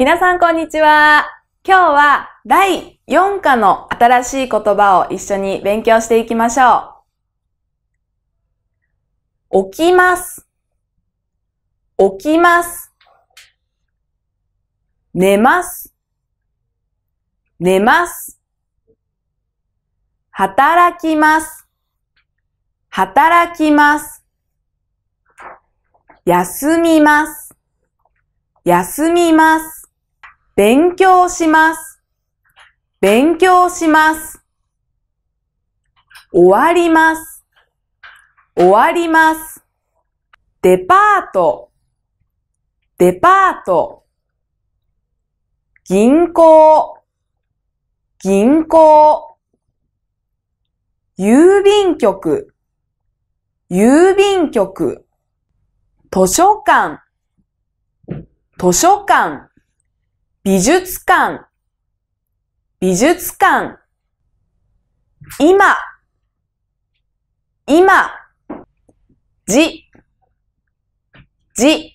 皆さんこんにちは。今日は第4課の新しい言葉を一緒に勉強していきましょう。起きます。起きます。寝ます。寝ます。働きます。働きます。休みます。休みます。勉強します。勉強します。終わります。終わります。デパート。デパート。銀行。銀行。郵便局。郵便局。図書館。図書館。美術館、美術館。今、今、じ、じ、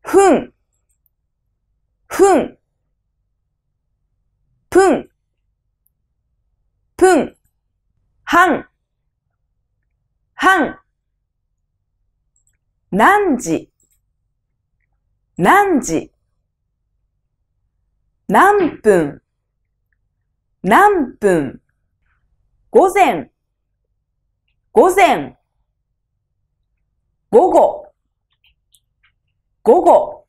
ふん、ふん、ぷん、ぷん、はん、はん、何時、何時、何分、何分、午前、午前、午後、午後、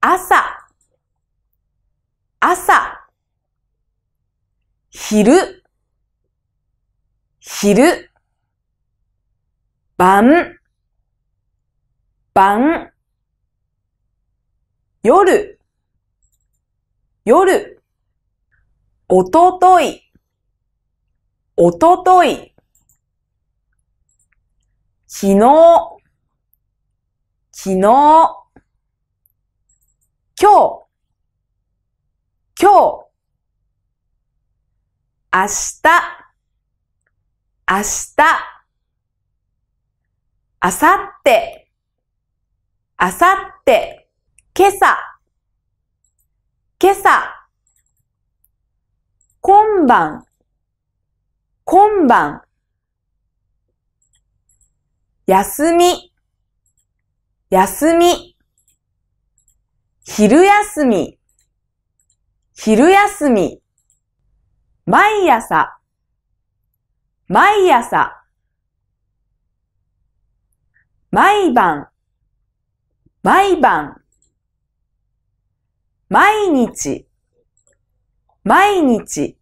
朝、朝、昼、昼、晩、晩、夜、夜、おととい、おととい、昨日、昨日、今日、今日、明日、明日、あさって、あさって、今朝、晩、今晩、休み、休み、昼休み、昼休み、毎朝、毎朝、毎晩、毎晩、毎日、毎日、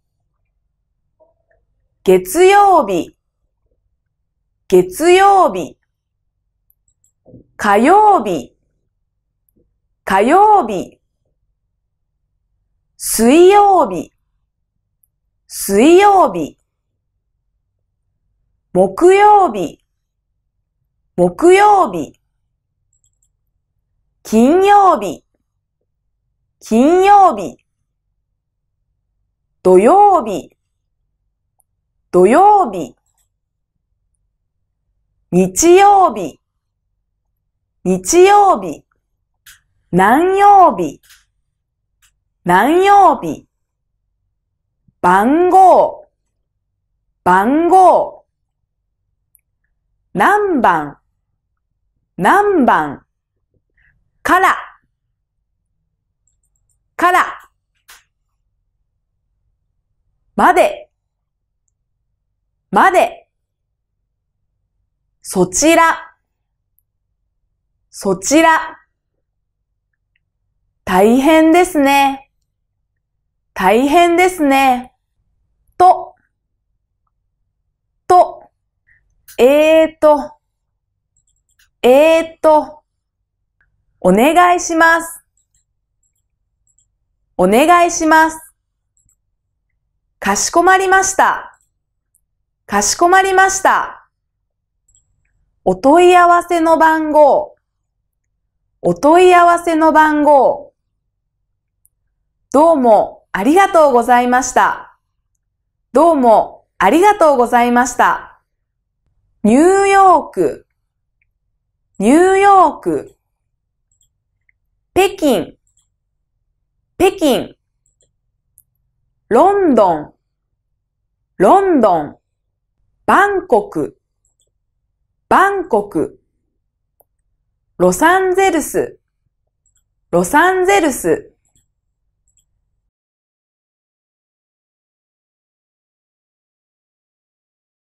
月曜日、月曜日、火曜日、火曜日、水曜日、水曜日、木曜日、木曜日、金曜日、金曜日、土曜日、土曜日、日曜日、日曜日、何曜日、何曜日、番号、番号、何番、何番、から、から、まで、まで、そちら、そちら。大変ですね。大変ですね。と、と、えーと、えーと、お願いします。お願いします。かしこまりました。かしこまりました。お問い合わせの番号。お問い合わせの番号。どうもありがとうございました。どうもありがとうございました。ニューヨーク、ニューヨーク。北京、北京。ロンドン、ロンドン。バンコク、バンコク、ロサンゼルス、ロサンゼルス、